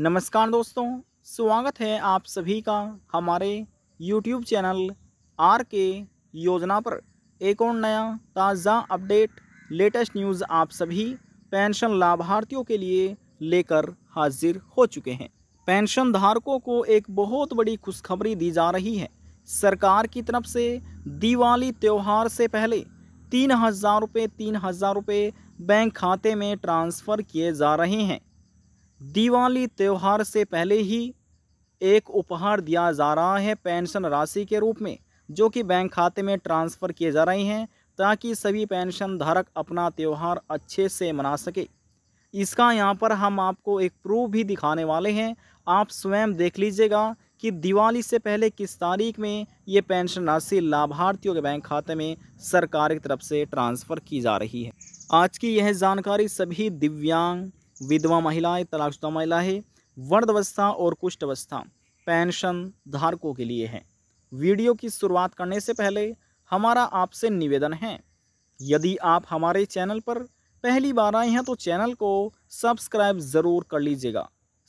नमस्कार दोस्तों स्वागत है आप सभी का हमारे YouTube चैनल आर के योजना पर एक और नया ताज़ा अपडेट लेटेस्ट न्यूज़ आप सभी पेंशन लाभार्थियों के लिए लेकर हाजिर हो चुके हैं पेंशन धारकों को एक बहुत बड़ी खुशखबरी दी जा रही है सरकार की तरफ से दिवाली त्यौहार से पहले तीन हज़ार रुपये तीन हज़ार रुपये बैंक खाते में ट्रांसफ़र किए जा रहे हैं दिवाली त्यौहार से पहले ही एक उपहार दिया जा रहा है पेंशन राशि के रूप में जो कि बैंक खाते में ट्रांसफ़र किए जा रहे हैं ताकि सभी पेंशन धारक अपना त्यौहार अच्छे से मना सके इसका यहाँ पर हम आपको एक प्रूफ भी दिखाने वाले हैं आप स्वयं देख लीजिएगा कि दिवाली से पहले किस तारीख में ये पेंशन राशि लाभार्थियों के बैंक खाते में सरकार की तरफ से ट्रांसफ़र की जा रही है आज की यह जानकारी सभी दिव्यांग विधवा महिलाएं तलाकशुदा महिलाएं वर्ध अवस्था और कुष्ठ अवस्था पेंशन धारकों के लिए है वीडियो की शुरुआत करने से पहले हमारा आपसे निवेदन है यदि आप हमारे चैनल पर पहली बार आए हैं तो चैनल को सब्सक्राइब ज़रूर कर लीजिएगा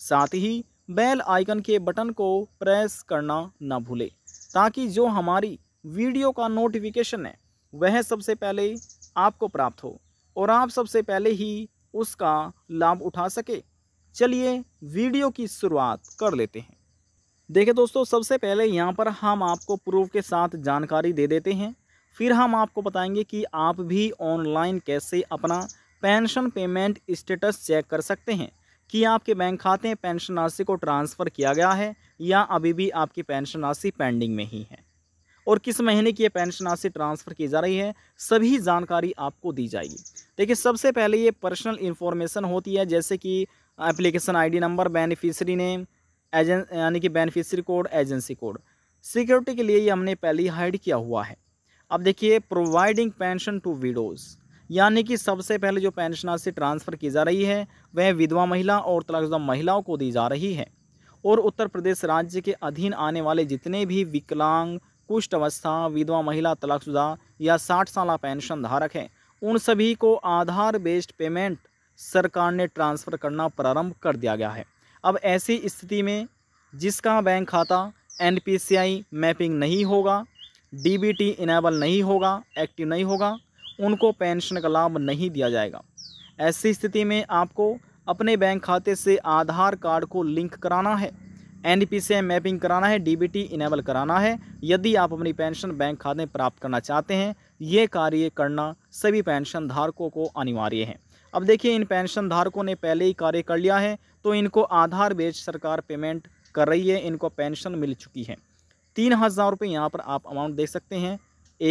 साथ ही बेल आइकन के बटन को प्रेस करना ना भूलें ताकि जो हमारी वीडियो का नोटिफिकेशन है वह सबसे पहले आपको प्राप्त हो और आप सबसे पहले ही उसका लाभ उठा सके चलिए वीडियो की शुरुआत कर लेते हैं देखिए दोस्तों सबसे पहले यहाँ पर हम आपको प्रूफ के साथ जानकारी दे देते हैं फिर हम आपको बताएंगे कि आप भी ऑनलाइन कैसे अपना पेंशन पेमेंट स्टेटस चेक कर सकते हैं कि आपके बैंक खाते पेंशन राशि को ट्रांसफ़र किया गया है या अभी भी आपकी पेंशन राशि पेंडिंग में ही है और किस महीने की ये पेंशन आज से ट्रांसफ़र की जा रही है सभी जानकारी आपको दी जाएगी देखिए सबसे पहले ये पर्सनल इन्फॉर्मेशन होती है जैसे कि application ID number beneficiary name एजें यानी कि beneficiary code agency code security के लिए ये हमने पहले ही हाइड किया हुआ है अब देखिए प्रोवाइडिंग पेंशन टू विडोज़ यानी कि सबसे पहले जो पेंशन आज से ट्रांसफ़र की जा रही है वह विधवा महिला और तलाकशुदा महिलाओं को दी जा रही है और उत्तर प्रदेश राज्य के अधीन आने वाले जितने भी विकलांग कुष्ठ अवस्था विधवा महिला तलाकशुदा या साठ साल पेंशन धारक हैं उन सभी को आधार बेस्ड पेमेंट सरकार ने ट्रांसफ़र करना प्रारंभ कर दिया गया है अब ऐसी स्थिति में जिसका बैंक खाता एन मैपिंग नहीं होगा डी इनेबल नहीं होगा एक्टिव नहीं होगा उनको पेंशन का लाभ नहीं दिया जाएगा ऐसी स्थिति में आपको अपने बैंक खाते से आधार कार्ड को लिंक कराना है एन से मैपिंग कराना है डीबीटी इनेबल कराना है यदि आप अपनी पेंशन बैंक खाते प्राप्त करना चाहते हैं ये कार्य करना सभी पेंशन धारकों को अनिवार्य है अब देखिए इन पेंशन धारकों ने पहले ही कार्य कर लिया है तो इनको आधार बेच सरकार पेमेंट कर रही है इनको पेंशन मिल चुकी है तीन हज़ार रुपये यहाँ पर आप अमाउंट देख सकते हैं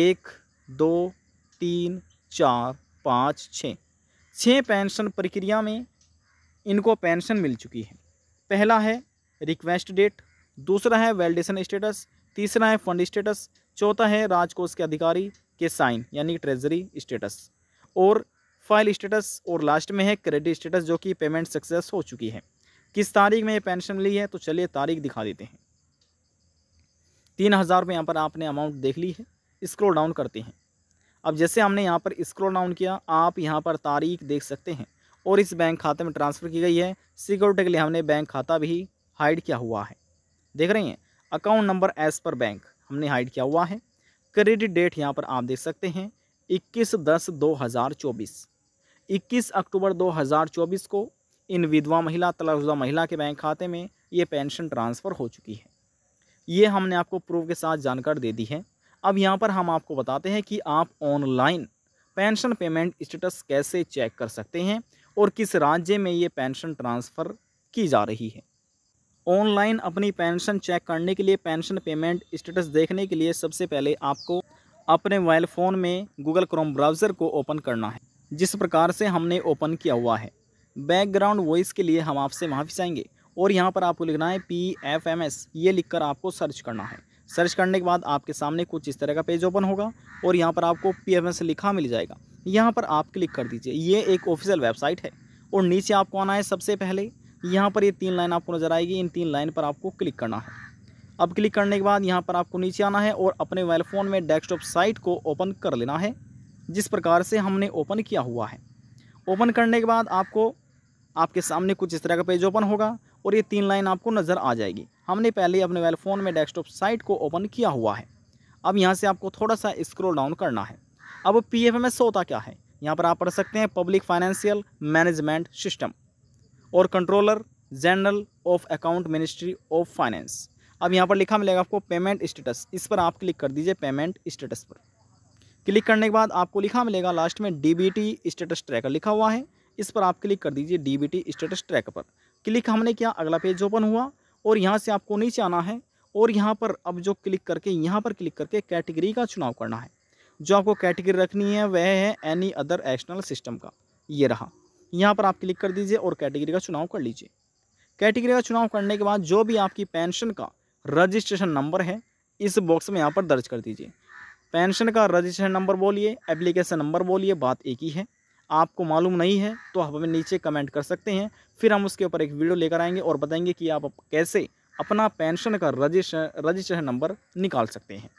एक दो तीन चार पाँच छः छः पेंशन प्रक्रिया में इनको पेंशन मिल चुकी है पहला है रिक्वेस्ट डेट दूसरा है वेलडेशन स्टेटस तीसरा है फंड स्टेटस चौथा है राजकोष के अधिकारी के साइन यानी ट्रेजरी स्टेटस और फाइल स्टेटस और लास्ट में है क्रेडिट स्टेटस जो कि पेमेंट सक्सेस हो चुकी है किस तारीख में ये पेंशन मिली है तो चलिए तारीख दिखा देते हैं तीन हज़ार में यहाँ पर आपने अमाउंट देख ली है स्क्रोल डाउन करते हैं अब जैसे हमने यहाँ पर स्क्रोल डाउन किया आप यहाँ पर तारीख देख सकते हैं और इस बैंक खाते में ट्रांसफ़र की गई है सिक्योरिटी के लिए हमने बैंक खाता भी हाइड किया हुआ है देख रहे हैं account number as per bank हमने हाइड किया हुआ है क्रेडिट डेट यहाँ पर आप देख सकते हैं इक्कीस दस दो हज़ार चौबीस इक्कीस अक्टूबर दो हज़ार चौबीस को इन विधवा महिला तलाकशुदा महिला के बैंक खाते में ये पेंशन ट्रांसफ़र हो चुकी है ये हमने आपको प्रूफ के साथ जानकारी दे दी है अब यहाँ पर हम आपको बताते हैं कि आप ऑनलाइन पेंशन पेमेंट स्टेटस कैसे चेक कर सकते हैं और किस राज्य में ये पेंशन ट्रांसफ़र की जा रही है ऑनलाइन अपनी पेंशन चेक करने के लिए पेंशन पेमेंट स्टेटस देखने के लिए सबसे पहले आपको अपने मोबाइल फ़ोन में गूगल क्रोम ब्राउज़र को ओपन करना है जिस प्रकार से हमने ओपन किया हुआ है बैकग्राउंड वॉइस के लिए हम आपसे माफ़ी चाहेंगे और यहाँ पर आपको लिखना है पी एफ एम एस ये लिख कर आपको सर्च करना है सर्च करने के बाद आपके सामने कुछ इस तरह का पेज ओपन होगा और यहाँ पर आपको पी एफ एम एस लिखा मिल जाएगा यहाँ पर आप क्लिक कर दीजिए ये एक ऑफिशियल वेबसाइट है और नीचे आपको आना है सबसे पहले यहाँ पर ये तीन लाइन आपको नज़र आएगी इन तीन लाइन पर आपको क्लिक करना है अब क्लिक करने के बाद यहाँ पर आपको नीचे आना है और अपने मोबाइल फ़ोन में डेस्कटॉप साइट को ओपन कर लेना है जिस प्रकार से हमने ओपन किया हुआ है ओपन करने के बाद आपको आपके सामने कुछ इस तरह का पेज ओपन होगा और ये तीन लाइन आपको नज़र आ जाएगी हमने पहले अपने मोबाइल फ़ोन में डेस्कटॉप साइट को ओपन किया हुआ है अब यहाँ से आपको थोड़ा सा स्क्रोल डाउन करना है अब पी एफ एम एस होता क्या है यहाँ पर आप पढ़ सकते हैं पब्लिक फाइनेंशियल मैनेजमेंट सिस्टम और controller general of account ministry of finance अब यहाँ पर लिखा मिलेगा आपको पेमेंट स्टेटस इस पर आप क्लिक कर दीजिए पेमेंट स्टेटस पर क्लिक करने के बाद आपको लिखा मिलेगा लास्ट में डी स्टेटस ट्रैकर लिखा हुआ है इस पर आप क्लिक कर दीजिए डी स्टेटस ट्रैकर पर क्लिक हमने किया अगला पेज ओपन हुआ और यहाँ से आपको नीचे आना है और यहाँ पर अब जो क्लिक करके यहाँ पर क्लिक करके कैटेगरी का चुनाव करना है जो आपको कैटेगरी रखनी है वह है एनी अदर एक्शनल सिस्टम का ये रहा यहाँ पर आप क्लिक कर दीजिए और कैटेगरी का चुनाव कर लीजिए कैटेगरी का चुनाव करने के बाद जो भी आपकी पेंशन का रजिस्ट्रेशन नंबर है इस बॉक्स में यहाँ पर दर्ज कर दीजिए पेंशन का रजिस्ट्रेशन नंबर बोलिए एप्लीकेशन नंबर बोलिए बात एक ही है आपको मालूम नहीं है तो आप हमें नीचे कमेंट कर सकते हैं फिर हम उसके ऊपर एक वीडियो लेकर आएंगे और बताएंगे कि आप कैसे अपना पेंशन का रजिस्ट्रेशन रजिस्ट्रेशन नंबर निकाल सकते हैं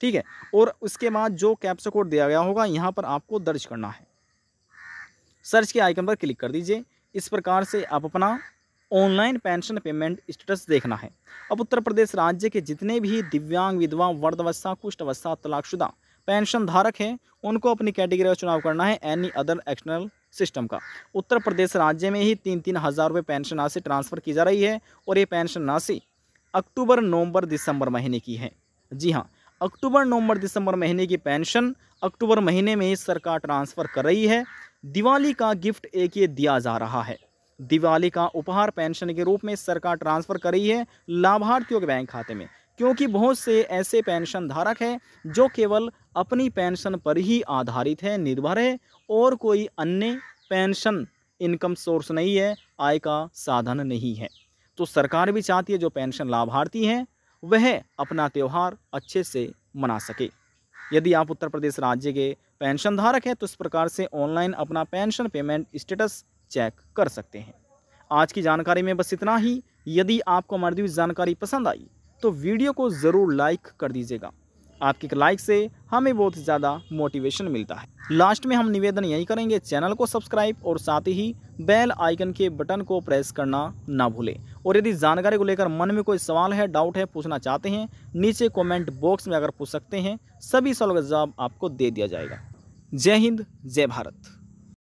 ठीक है और उसके बाद जो कैप्सा कोड दिया गया होगा यहाँ पर आपको दर्ज करना है सर्च के आइकन पर क्लिक कर दीजिए इस प्रकार से आप अपना ऑनलाइन पेंशन पेमेंट स्टेटस देखना है अब उत्तर प्रदेश राज्य के जितने भी दिव्यांग विधवा वर्धवस्था कुष्ठवस्था अवस्था तलाकशुदा पेंशन धारक हैं उनको अपनी कैटेगरी का चुनाव करना है एनी अदर एक्सटर्नल सिस्टम का उत्तर प्रदेश राज्य में ही तीन तीन हज़ार रुपये पेंशन राशि ट्रांसफ़र की जा रही है और ये पेंशन राशि अक्टूबर नवंबर दिसंबर महीने की है जी हाँ अक्टूबर नवंबर दिसंबर महीने की पेंशन अक्टूबर महीने में ही सरकार ट्रांसफ़र कर रही है दिवाली का गिफ्ट एक ये दिया जा रहा है दिवाली का उपहार पेंशन के रूप में सरकार ट्रांसफ़र कर रही है लाभार्थियों के बैंक खाते में क्योंकि बहुत से ऐसे पेंशन धारक हैं जो केवल अपनी पेंशन पर ही आधारित है निर्भर है और कोई अन्य पेंशन इनकम सोर्स नहीं है आय का साधन नहीं है तो सरकार भी चाहती है जो पेंशन लाभार्थी हैं वह अपना त्यौहार अच्छे से मना सके यदि आप उत्तर प्रदेश राज्य के पेंशन धारक हैं तो इस प्रकार से ऑनलाइन अपना पेंशन पेमेंट स्टेटस चेक कर सकते हैं आज की जानकारी में बस इतना ही यदि आपको हमारी जानकारी पसंद आई तो वीडियो को ज़रूर लाइक कर दीजिएगा आपके लाइक से हमें बहुत ज़्यादा मोटिवेशन मिलता है लास्ट में हम निवेदन यही करेंगे चैनल को सब्सक्राइब और साथ ही बेल आइकन के बटन को प्रेस करना ना भूलें और यदि जानकारी को लेकर मन में कोई सवाल है डाउट है पूछना चाहते हैं नीचे कमेंट बॉक्स में अगर पूछ सकते हैं सभी सवाल का जवाब आपको दे दिया जाएगा जय हिंद जय भारत